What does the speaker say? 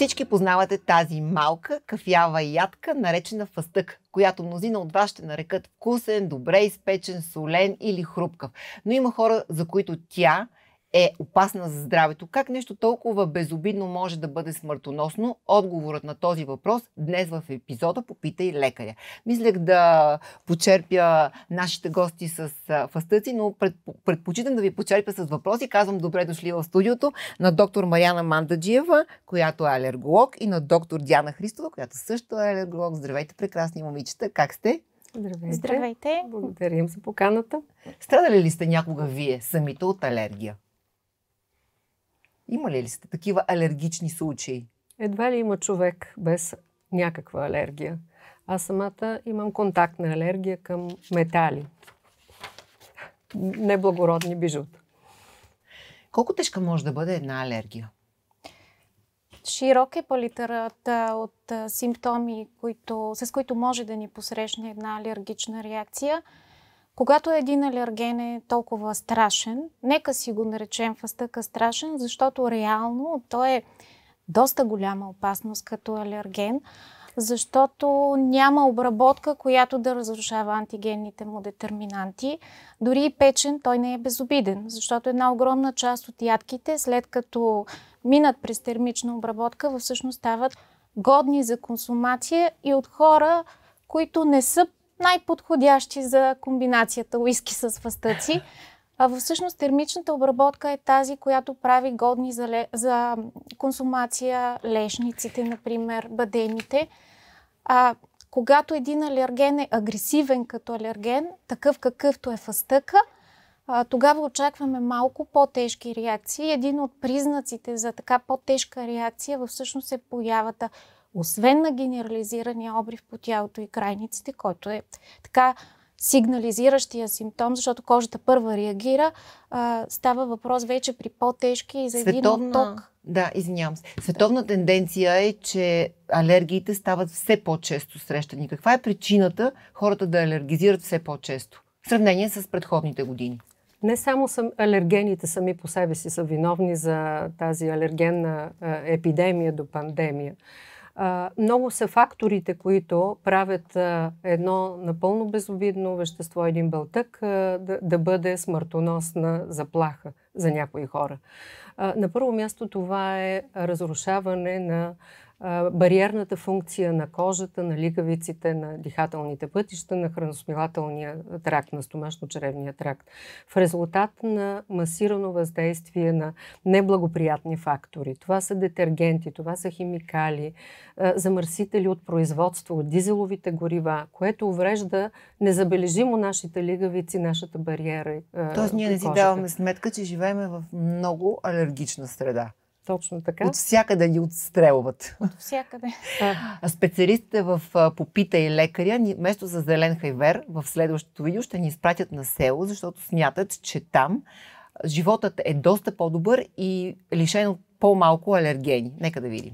Всички познавате тази малка кафява ядка, наречена фъстък, която мнозина от вас ще нарекат вкусен, добре изпечен, солен или хрупкав. Но има хора, за които тя е опасна за здравето. Как нещо толкова безобидно може да бъде смъртоносно? Отговорът на този въпрос днес в епизода попита и лекаря. Мислях да почерпя нашите гости с фастъци, но предпочитам да ви почерпя с въпроси. Казвам добре дошли в студиото на доктор Марияна Мандаджиева, която е алерголог, и на доктор Диана Христова, която също е алерголог. Здравейте, прекрасни момичета. Как сте? Здравейте. Здравейте. Благодарим за поканата. Страдали ли сте някога вие самите от алергия? Имали ли сте такива алергични случаи? Едва ли има човек без някаква алергия. Аз самата имам контактна алергия към метали. Неблагородни бижута. Колко тежка може да бъде една алергия? Широк е палитърът от симптоми, които, с които може да ни посрещне една алергична реакция – когато един алерген е толкова страшен, нека си го наречем фастъка страшен, защото реално той е доста голяма опасност като алерген, защото няма обработка, която да разрушава антигенните му детерминанти. Дори и печен той не е безобиден, защото една огромна част от ядките, след като минат през термична обработка, всъщност стават годни за консумация и от хора, които не са най-подходящи за комбинацията уиски с фастъци. А всъщност термичната обработка е тази, която прави годни за, ле... за консумация лешниците, например, бадемите. А, когато един алерген е агресивен като алерген, такъв какъвто е фастъка, тогава очакваме малко по-тежки реакции. Един от признаците за така по-тежка реакция всъщност е появата освен на генерализирания обрив по тялото и крайниците, който е така сигнализиращия симптом, защото кожата първа реагира, а, става въпрос вече при по-тежки и за Световна... един ток. Да, извинявам се. Световна тенденция е, че алергиите стават все по-често срещани. Каква е причината хората да алергизират все по-често? В сравнение с предходните години. Не само съм, алергените сами по себе си са виновни за тази алергенна епидемия до пандемия. А, много са факторите, които правят а, едно напълно безобидно вещество, един бълтък, а, да, да бъде смъртоносна заплаха за някои хора. А, на първо място това е разрушаване на бариерната функция на кожата, на лигавиците, на дихателните пътища, на храносмилателния тракт, на стомашно-чревния тракт. В резултат на масирано въздействие на неблагоприятни фактори. Това са детергенти, това са химикали, замърсители от производство, от дизеловите горива, което уврежда незабележимо нашите лигавици, нашата бариера. Тоест ние не си даваме сметка, че живеем в много алергична среда. Точно така. От всякъде ни отстрелват. От всякъде. А специалистите в попита и лекаря, вместо за зелен хайвер, в следващото видео ще ни изпратят на село, защото смятат, че там животът е доста по-добър и лишен от по-малко алергени. Нека да видим.